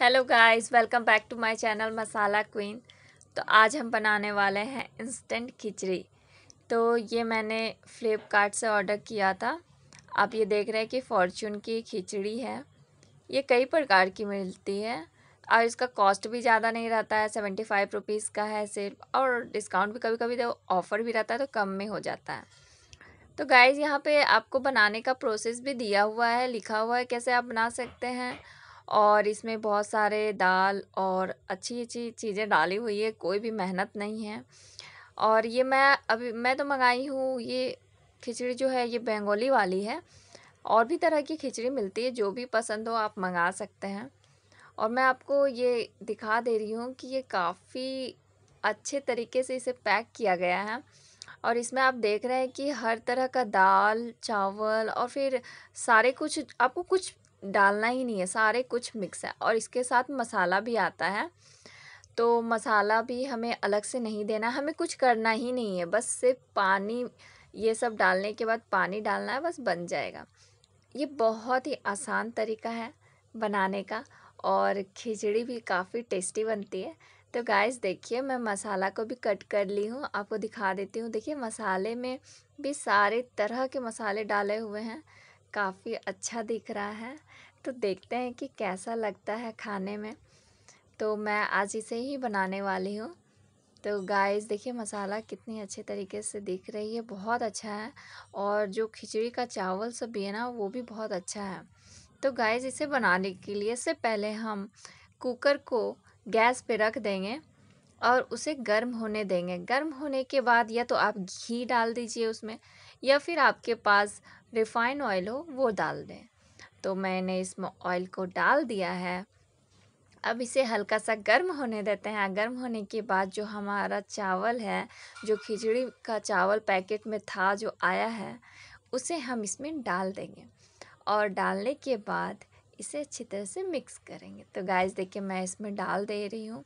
Hello guys welcome back to my channel masala queen तो आज हम बनाने वाले हैं इंस्टेंट खिचड़ी तो ये मैंने फ्लिपकार्ट से ऑर्डर किया था आप ये देख रहे हैं कि फॉर्चून की खिचड़ी है ये कई प्रकार की मिलती है और इसका कॉस्ट भी ज़्यादा नहीं रहता है सेवेंटी फाइव रुपीज़ का है सिर्फ और डिस्काउंट भी कभी कभी ऑफ़र भी रहता है तो कम में हो जाता है तो गाइज़ यहाँ पर आपको बनाने का प्रोसेस भी दिया हुआ है लिखा हुआ है कैसे आप बना सकते हैं और इसमें बहुत सारे दाल और अच्छी-अच्छी चीज़ें डाली हुई है, कोई भी मेहनत नहीं है। और ये मैं अभी मैं तो मंगाई हूँ ये खिचड़ी जो है ये बंगाली वाली है। और भी तरह की खिचड़ी मिलती है, जो भी पसंद हो आप मंगा सकते हैं। और मैं आपको ये दिखा दे रही हूँ कि ये काफ़ी अच्छे तरीके से इसे पैक किया गया है और इसमें आप देख रहे हैं कि हर तरह का दाल, चावल और फिर सारे कुछ आपको कुछ डालना ही नहीं है सारे कुछ मिक्स है और इसके साथ मसाला भी आता है तो मसाला भी हमें अलग से नहीं देना हमें कुछ करना ही नहीं है बस सिर्फ पानी ये सब डालने के बाद पानी डालना है बस बन जाएगा ये बहुत ही आसान तरीका है बनाने का और खिचड़ी भी काफ़ी टेस्टी बनती है तो गाइस देखिए मैं मसाला को भी कट कर ली हूँ आपको दिखा देती हूँ देखिए मसाले में भी सारे तरह के मसाले डाले हुए हैं काफ़ी अच्छा दिख रहा है तो देखते हैं कि कैसा लगता है खाने में तो मैं आज इसे ही बनाने वाली हूँ तो गाइस देखिए मसाला कितनी अच्छे तरीके से दिख रही है बहुत अच्छा है और जो खिचड़ी का चावल सब भी है ना वो भी बहुत अच्छा है तो गाइस इसे बनाने के लिए से पहले हम कुकर को गैस पे रख देंगे और उसे गर्म होने देंगे गर्म होने के बाद या तो आप घी डाल दीजिए उसमें या फिर आपके पास रिफाइंड ऑयल हो वो डाल दें तो मैंने इस ऑयल को डाल दिया है अब इसे हल्का सा गर्म होने देते हैं गर्म होने के बाद जो हमारा चावल है जो खिचड़ी का चावल पैकेट में था जो आया है उसे हम इसमें डाल देंगे और डालने के बाद इसे अच्छी तरह से मिक्स करेंगे तो गैस देखिए मैं इसमें डाल दे रही हूँ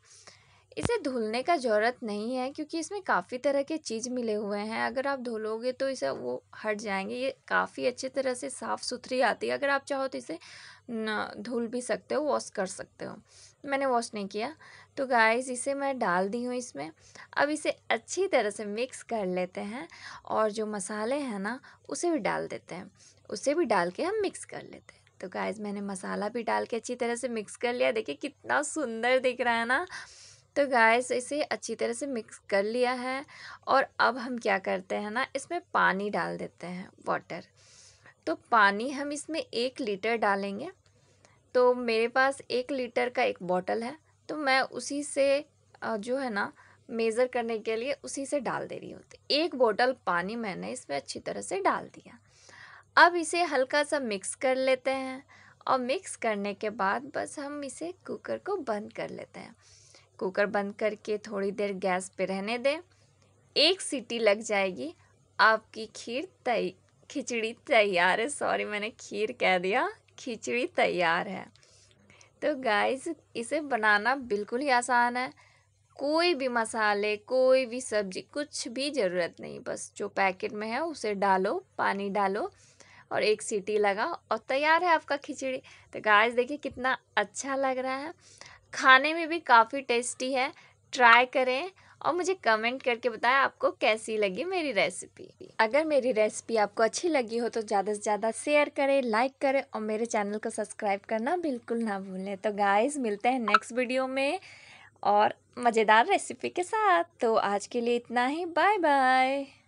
इसे धुलने का ज़रूरत नहीं है क्योंकि इसमें काफ़ी तरह के चीज़ मिले हुए हैं अगर आप धुलोगे तो इसे वो हट जाएंगे ये काफ़ी अच्छे तरह से साफ़ सुथरी आती है अगर आप चाहो तो इसे धुल भी सकते हो वॉश कर सकते हो मैंने वॉश नहीं किया तो गाइस इसे मैं डाल दी हूँ इसमें अब इसे अच्छी तरह से मिक्स कर लेते हैं और जो मसाले हैं ना उसे भी डाल देते हैं उसे भी डाल के हम मिक्स कर लेते हैं तो गाइज मैंने मसाला भी डाल के अच्छी तरह से मिक्स कर लिया देखिए कितना सुंदर दिख रहा है ना तो गैस इसे अच्छी तरह से मिक्स कर लिया है और अब हम क्या करते हैं ना इसमें पानी डाल देते हैं वाटर तो पानी हम इसमें एक लीटर डालेंगे तो मेरे पास एक लीटर का एक बॉटल है तो मैं उसी से जो है ना मेज़र करने के लिए उसी से डाल दे रही हूँ तो एक बोतल पानी मैंने इसमें अच्छी तरह से डाल दिया अब इसे हल्का सा मिक्स कर लेते हैं और मिक्स करने के बाद बस हम इसे कुकर को बंद कर लेते हैं कुकर बंद करके थोड़ी देर गैस पे रहने दें एक सीटी लग जाएगी आपकी खीर तय खिचड़ी तैयार है सॉरी मैंने खीर कह दिया खिचड़ी तैयार है तो गाइस इसे बनाना बिल्कुल ही आसान है कोई भी मसाले कोई भी सब्जी कुछ भी ज़रूरत नहीं बस जो पैकेट में है उसे डालो पानी डालो और एक सीटी लगा और तैयार है आपका खिचड़ी तो गाइस देखिए कितना अच्छा लग रहा है खाने में भी काफ़ी टेस्टी है ट्राई करें और मुझे कमेंट करके बताएं आपको कैसी लगी मेरी रेसिपी अगर मेरी रेसिपी आपको अच्छी लगी हो तो ज़्यादा से ज़्यादा शेयर करें लाइक करें और मेरे चैनल को सब्सक्राइब करना बिल्कुल ना भूलें तो गाइस मिलते हैं नेक्स्ट वीडियो में और मज़ेदार रेसिपी के साथ तो आज के लिए इतना ही बाय बाय